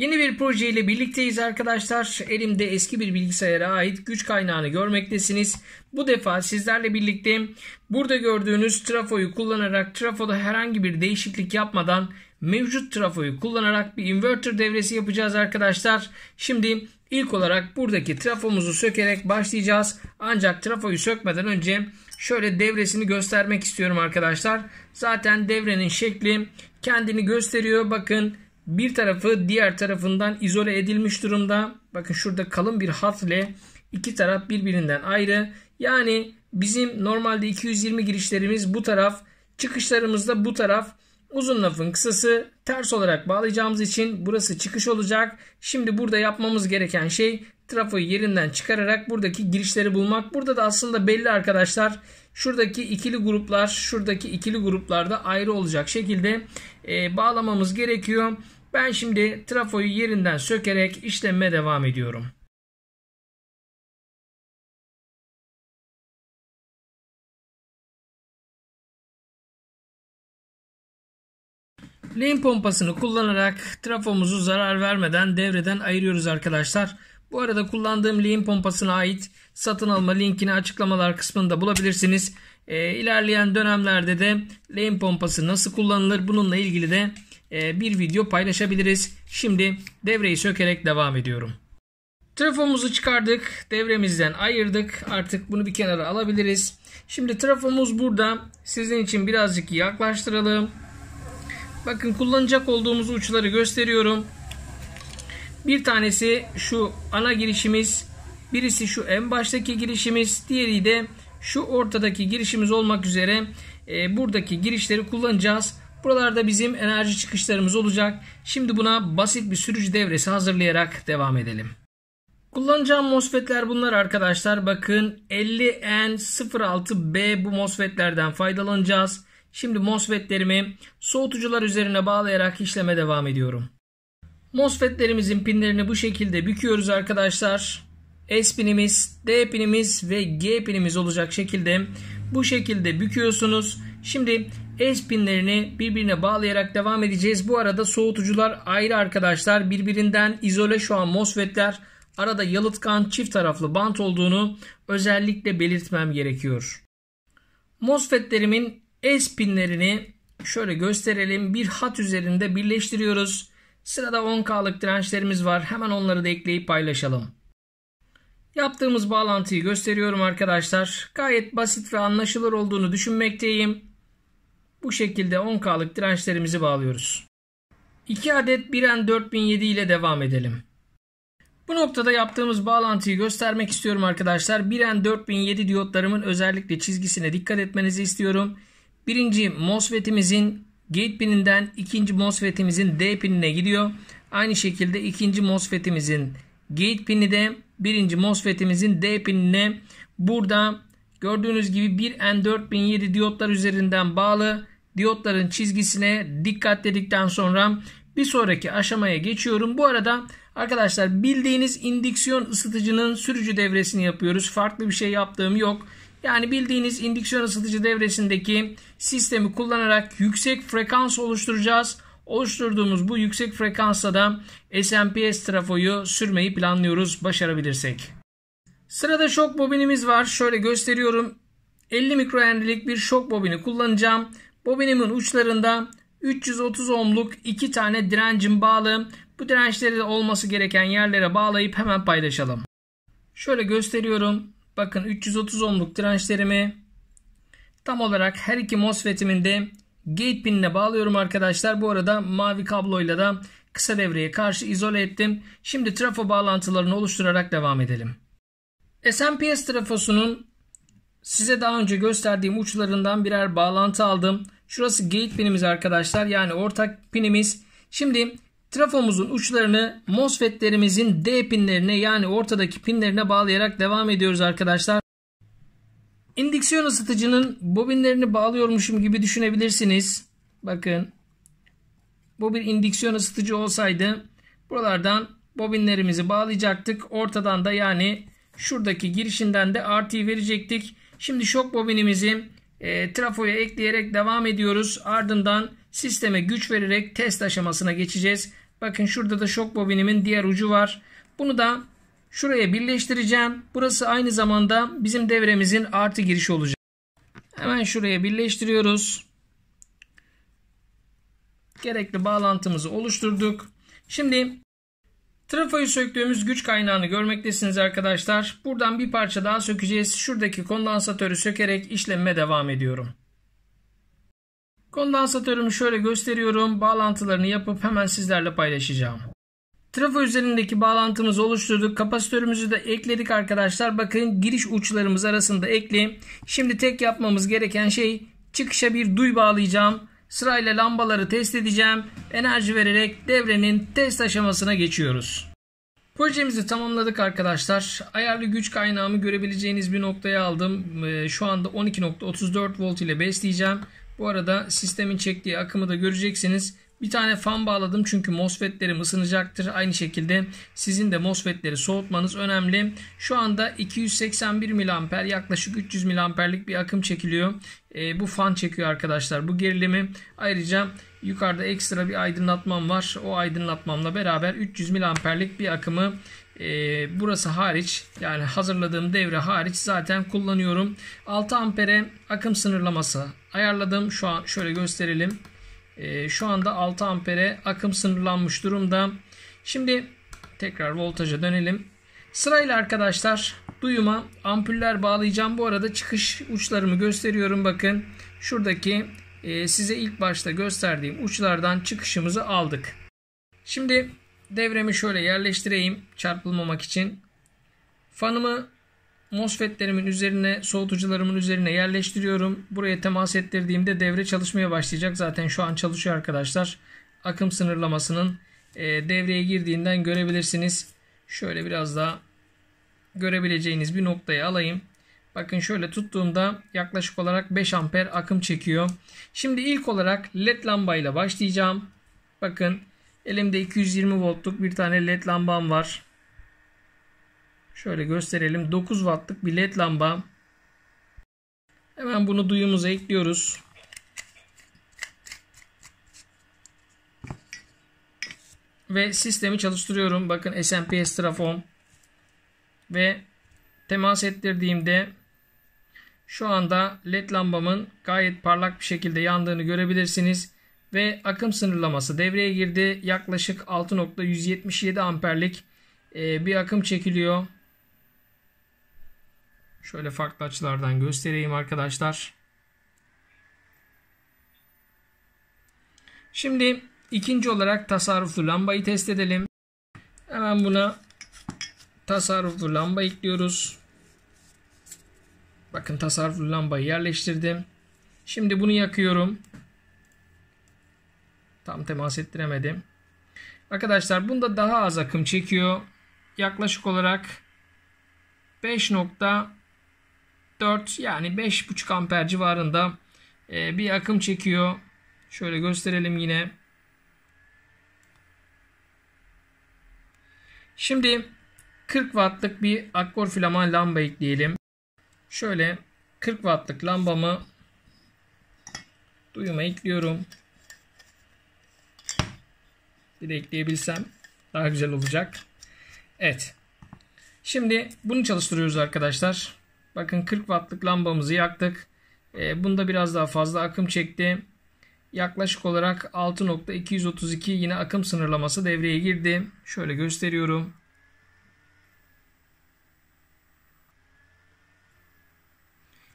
Yeni bir proje ile birlikteyiz arkadaşlar. Elimde eski bir bilgisayara ait güç kaynağını görmektesiniz. Bu defa sizlerle birlikte burada gördüğünüz trafoyu kullanarak trafoda herhangi bir değişiklik yapmadan mevcut trafoyu kullanarak bir inverter devresi yapacağız arkadaşlar. Şimdi ilk olarak buradaki trafomuzu sökerek başlayacağız. Ancak trafoyu sökmeden önce şöyle devresini göstermek istiyorum arkadaşlar. Zaten devrenin şekli kendini gösteriyor. Bakın bir tarafı diğer tarafından izole edilmiş durumda. Bakın şurada kalın bir hat ile iki taraf birbirinden ayrı. Yani bizim normalde 220 girişlerimiz bu taraf, çıkışlarımız da bu taraf. Uzun lafın kısası ters olarak bağlayacağımız için burası çıkış olacak. Şimdi burada yapmamız gereken şey trafoyu yerinden çıkararak buradaki girişleri bulmak. Burada da aslında belli arkadaşlar şuradaki ikili gruplar şuradaki ikili gruplarda ayrı olacak şekilde e, bağlamamız gerekiyor. Ben şimdi trafoyu yerinden sökerek işleme devam ediyorum. Lehim pompasını kullanarak trafomuzu zarar vermeden devreden ayırıyoruz arkadaşlar. Bu arada kullandığım lehim pompasına ait satın alma linkini açıklamalar kısmında bulabilirsiniz. Ee, ilerleyen dönemlerde de lehim pompası nasıl kullanılır bununla ilgili de e, bir video paylaşabiliriz. Şimdi devreyi sökerek devam ediyorum. Trafomuzu çıkardık. Devremizden ayırdık. Artık bunu bir kenara alabiliriz. Şimdi trafomuz burada. Sizin için birazcık yaklaştıralım. Bakın kullanacak olduğumuz uçları gösteriyorum. Bir tanesi şu ana girişimiz. Birisi şu en baştaki girişimiz. Diğeri de şu ortadaki girişimiz olmak üzere e, buradaki girişleri kullanacağız. Buralarda bizim enerji çıkışlarımız olacak. Şimdi buna basit bir sürücü devresi hazırlayarak devam edelim. Kullanacağım MOSFET'ler bunlar arkadaşlar. Bakın 50N06B bu MOSFET'lerden faydalanacağız. Şimdi MOSFET'lerimi soğutucular üzerine bağlayarak işleme devam ediyorum. MOSFET'lerimizin pinlerini bu şekilde büküyoruz arkadaşlar. S pinimiz, D pinimiz ve G pinimiz olacak şekilde bu şekilde büküyorsunuz. Şimdi S pinlerini birbirine bağlayarak devam edeceğiz. Bu arada soğutucular ayrı arkadaşlar. Birbirinden izole şu an MOSFET'ler. Arada yalıtkan çift taraflı bant olduğunu özellikle belirtmem gerekiyor. MOSFET'lerimin S pinlerini şöyle gösterelim. Bir hat üzerinde birleştiriyoruz. Sırada 10K'lık dirençlerimiz var. Hemen onları da ekleyip paylaşalım. Yaptığımız bağlantıyı gösteriyorum arkadaşlar. Gayet basit ve anlaşılır olduğunu düşünmekteyim. Bu şekilde 10K'lık dirençlerimizi bağlıyoruz. 2 adet 1N 4007 ile devam edelim. Bu noktada yaptığımız bağlantıyı göstermek istiyorum arkadaşlar. 1N 4007 diyotlarımın özellikle çizgisine dikkat etmenizi istiyorum. Birinci MOSFET'imizin gate pininden ikinci MOSFET'imizin D pinine gidiyor. Aynı şekilde ikinci MOSFET'imizin gate pini de birinci MOSFET'imizin D pinine burada gördüğünüz gibi 1N4007 diyotlar üzerinden bağlı diyotların çizgisine dikkat dedikten sonra bir sonraki aşamaya geçiyorum. Bu arada arkadaşlar bildiğiniz indiksiyon ısıtıcının sürücü devresini yapıyoruz. Farklı bir şey yaptığım yok. Yani bildiğiniz indiksiyon ısıtıcı devresindeki sistemi kullanarak yüksek frekans oluşturacağız. Oluşturduğumuz bu yüksek frekansta da SMPS trafoyu sürmeyi planlıyoruz başarabilirsek. Sırada şok bobinimiz var. Şöyle gösteriyorum. 50 mikroendilik bir şok bobini kullanacağım. Bobinimin uçlarında 330 ohmluk iki tane direncim bağlı. Bu dirençleri olması gereken yerlere bağlayıp hemen paylaşalım. Şöyle gösteriyorum. Bakın 330 ohmluk dirençlerimi tam olarak her iki MOSFET'imin de gate pinine bağlıyorum arkadaşlar. Bu arada mavi kabloyla da kısa devreye karşı izole ettim. Şimdi trafo bağlantılarını oluşturarak devam edelim. SMPS trafosunun Size daha önce gösterdiğim uçlarından birer bağlantı aldım. Şurası gate pinimiz arkadaşlar. Yani ortak pinimiz. Şimdi trafomuzun uçlarını MOSFET'lerimizin D pinlerine yani ortadaki pinlerine bağlayarak devam ediyoruz arkadaşlar. İndüksiyon ısıtıcının bobinlerini bağlıyormuşum gibi düşünebilirsiniz. Bakın. Bu bir indüksiyon ısıtıcı olsaydı buralardan bobinlerimizi bağlayacaktık. Ortadan da yani şuradaki girişinden de artıyı verecektik. Şimdi şok bobinimizi e, trafoya ekleyerek devam ediyoruz. Ardından sisteme güç vererek test aşamasına geçeceğiz. Bakın şurada da şok bobinimin diğer ucu var. Bunu da şuraya birleştireceğim. Burası aynı zamanda bizim devremizin artı girişi olacak. Hemen şuraya birleştiriyoruz. Gerekli bağlantımızı oluşturduk. Şimdi Trafoyu söktüğümüz güç kaynağını görmektesiniz arkadaşlar. Buradan bir parça daha sökeceğiz. Şuradaki kondansatörü sökerek işlemime devam ediyorum. Kondansatörümü şöyle gösteriyorum. Bağlantılarını yapıp hemen sizlerle paylaşacağım. Trafo üzerindeki bağlantımızı oluşturduk. Kapasitörümüzü de ekledik arkadaşlar. Bakın giriş uçlarımız arasında ekli. Şimdi tek yapmamız gereken şey çıkışa bir duy bağlayacağım. Sırayla lambaları test edeceğim. Enerji vererek devrenin test aşamasına geçiyoruz. Projemizi tamamladık arkadaşlar. Ayarlı güç kaynağımı görebileceğiniz bir noktaya aldım. Ee, şu anda 12.34 volt ile besleyeceğim. Bu arada sistemin çektiği akımı da göreceksiniz. Bir tane fan bağladım çünkü mosfetleri ısınacaktır. Aynı şekilde sizin de MOSFET'leri soğutmanız önemli. Şu anda 281 mAh yaklaşık 300 mAh'lik bir akım çekiliyor. E, bu fan çekiyor arkadaşlar bu gerilimi. Ayrıca yukarıda ekstra bir aydınlatmam var. O aydınlatmamla beraber 300 mAh'lik bir akımı e, burası hariç yani hazırladığım devre hariç zaten kullanıyorum. 6 ampere akım sınırlaması ayarladım. Şu an şöyle gösterelim. E, şu anda 6 ampere akım sınırlanmış durumda. Şimdi tekrar voltaja dönelim. Sırayla arkadaşlar duyuma ampuller bağlayacağım. Bu arada çıkış uçlarımı gösteriyorum. Bakın şuradaki e, size ilk başta gösterdiğim uçlardan çıkışımızı aldık. Şimdi devremi şöyle yerleştireyim çarpılmamak için. Fanımı MOSFET'lerimin üzerine, soğutucularımın üzerine yerleştiriyorum. Buraya temas ettirdiğimde devre çalışmaya başlayacak. Zaten şu an çalışıyor arkadaşlar. Akım sınırlamasının e, devreye girdiğinden görebilirsiniz. Şöyle biraz daha görebileceğiniz bir noktaya alayım. Bakın şöyle tuttuğumda yaklaşık olarak 5 amper akım çekiyor. Şimdi ilk olarak led lambayla başlayacağım. Bakın elimde 220 voltluk bir tane led lambam var. Şöyle gösterelim. 9 wattlık bir led lamba. Hemen bunu duyumuza ekliyoruz. Ve sistemi çalıştırıyorum. Bakın SMPS trafon. Ve temas ettirdiğimde şu anda led lambamın gayet parlak bir şekilde yandığını görebilirsiniz. Ve akım sınırlaması devreye girdi. Yaklaşık 6.177 amperlik e, bir akım çekiliyor. Şöyle farklı açılardan göstereyim arkadaşlar. Şimdi ikinci olarak tasarruflu lambayı test edelim. Hemen buna tasarruflu lamba ekliyoruz. Bakın tasarruflu lambayı yerleştirdim. Şimdi bunu yakıyorum. Tam temas ettiremedim. Arkadaşlar bunda daha az akım çekiyor. Yaklaşık olarak 5. 4 yani 5,5 amper civarında e, bir akım çekiyor. Şöyle gösterelim yine. Şimdi 40 wattlık bir akkor filaman lamba ekleyelim. Şöyle 40 wattlık lambamı duyuma ekliyorum. Bir de ekleyebilsem daha güzel olacak. Evet. Şimdi bunu çalıştırıyoruz arkadaşlar. Bakın 40 wattlık lambamızı yaktık. E, bunda biraz daha fazla akım çekti. Yaklaşık olarak 6.232 yine akım sınırlaması devreye girdi. Şöyle gösteriyorum.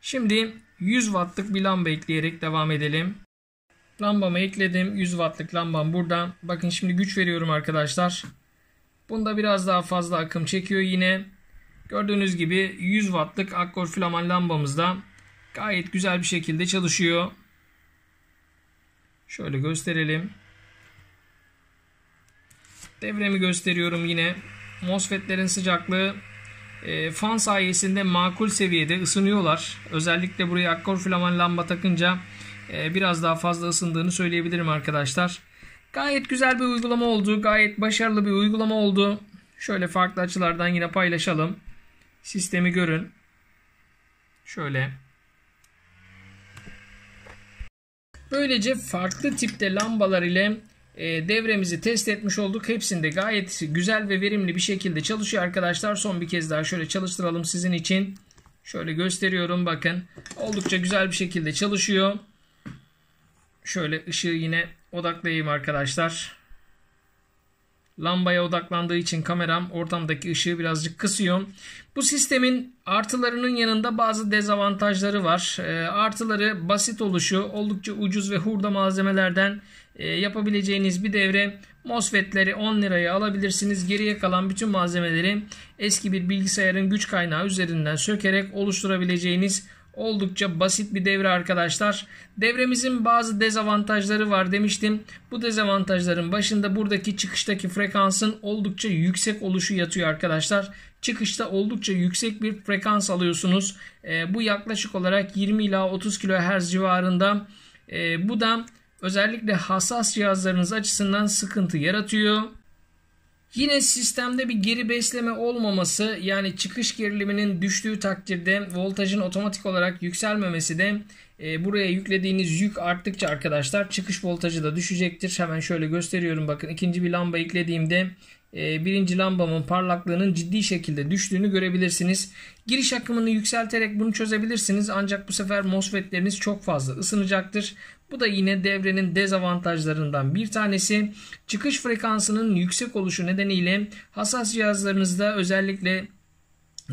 Şimdi 100 wattlık bir lamba ekleyerek devam edelim. Lambamı ekledim. 100 wattlık lambam burada. Bakın şimdi güç veriyorum arkadaşlar. Bunda biraz daha fazla akım çekiyor yine. Gördüğünüz gibi 100 wattlık akkor filaman lambamızda gayet güzel bir şekilde çalışıyor. Şöyle gösterelim. Devremi gösteriyorum yine. MOSFET'lerin sıcaklığı e, fan sayesinde makul seviyede ısınıyorlar. Özellikle buraya akkor filaman lamba takınca e, biraz daha fazla ısındığını söyleyebilirim arkadaşlar. Gayet güzel bir uygulama oldu. Gayet başarılı bir uygulama oldu. Şöyle farklı açılardan yine paylaşalım. Sistemi görün. Şöyle. Böylece farklı tipte lambalar ile e, devremizi test etmiş olduk. Hepsinde gayet güzel ve verimli bir şekilde çalışıyor arkadaşlar. Son bir kez daha şöyle çalıştıralım sizin için. Şöyle gösteriyorum bakın. Oldukça güzel bir şekilde çalışıyor. Şöyle ışığı yine odaklayayım arkadaşlar. Lambaya odaklandığı için kameram ortamdaki ışığı birazcık kısıyor. Bu sistemin artılarının yanında bazı dezavantajları var. Ee, artıları basit oluşu, oldukça ucuz ve hurda malzemelerden e, yapabileceğiniz bir devre. MOSFET'leri 10 liraya alabilirsiniz. Geriye kalan bütün malzemeleri eski bir bilgisayarın güç kaynağı üzerinden sökerek oluşturabileceğiniz Oldukça basit bir devre arkadaşlar. Devremizin bazı dezavantajları var demiştim. Bu dezavantajların başında buradaki çıkıştaki frekansın oldukça yüksek oluşu yatıyor arkadaşlar. Çıkışta oldukça yüksek bir frekans alıyorsunuz. E, bu yaklaşık olarak 20 ila 30 kHz civarında. E, bu da özellikle hassas cihazlarınız açısından sıkıntı yaratıyor. Yine sistemde bir geri besleme olmaması yani çıkış geriliminin düştüğü takdirde voltajın otomatik olarak yükselmemesi de e, buraya yüklediğiniz yük arttıkça arkadaşlar çıkış voltajı da düşecektir. Hemen şöyle gösteriyorum bakın ikinci bir lamba eklediğimde e, birinci lambamın parlaklığının ciddi şekilde düştüğünü görebilirsiniz. Giriş akımını yükselterek bunu çözebilirsiniz ancak bu sefer MOSFET'leriniz çok fazla ısınacaktır. Bu da yine devrenin dezavantajlarından bir tanesi. Çıkış frekansının yüksek oluşu nedeniyle hassas cihazlarınızda özellikle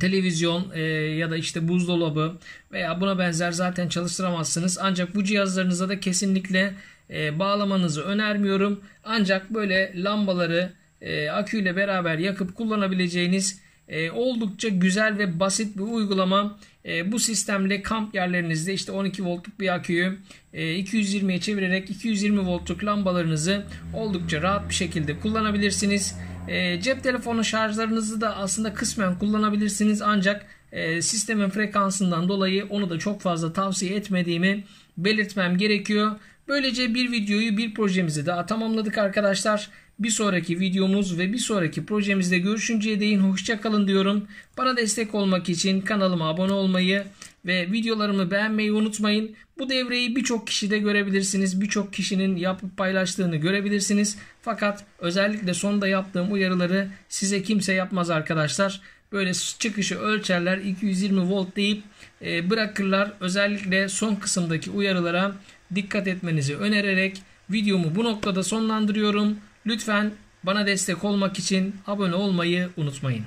televizyon e, ya da işte buzdolabı veya buna benzer zaten çalıştıramazsınız. Ancak bu cihazlarınıza da kesinlikle e, bağlamanızı önermiyorum. Ancak böyle lambaları e, aküyle beraber yakıp kullanabileceğiniz e, oldukça güzel ve basit bir uygulama. E, bu sistemle kamp yerlerinizde işte 12 voltluk bir aküyü e, 220'ye çevirerek 220 voltluk lambalarınızı oldukça rahat bir şekilde kullanabilirsiniz. E, cep telefonu şarjlarınızı da aslında kısmen kullanabilirsiniz ancak e, sistemin frekansından dolayı onu da çok fazla tavsiye etmediğimi belirtmem gerekiyor. Böylece bir videoyu bir projemizi daha tamamladık arkadaşlar. Bir sonraki videomuz ve bir sonraki projemizde görüşünceye değin hoşçakalın diyorum. Bana destek olmak için kanalıma abone olmayı ve videolarımı beğenmeyi unutmayın. Bu devreyi birçok kişide görebilirsiniz. Birçok kişinin yapıp paylaştığını görebilirsiniz. Fakat özellikle sonda yaptığım uyarıları size kimse yapmaz arkadaşlar. Böyle çıkışı ölçerler 220 volt deyip e, bırakırlar. Özellikle son kısımdaki uyarılara dikkat etmenizi önererek videomu bu noktada sonlandırıyorum. Lütfen bana destek olmak için abone olmayı unutmayın.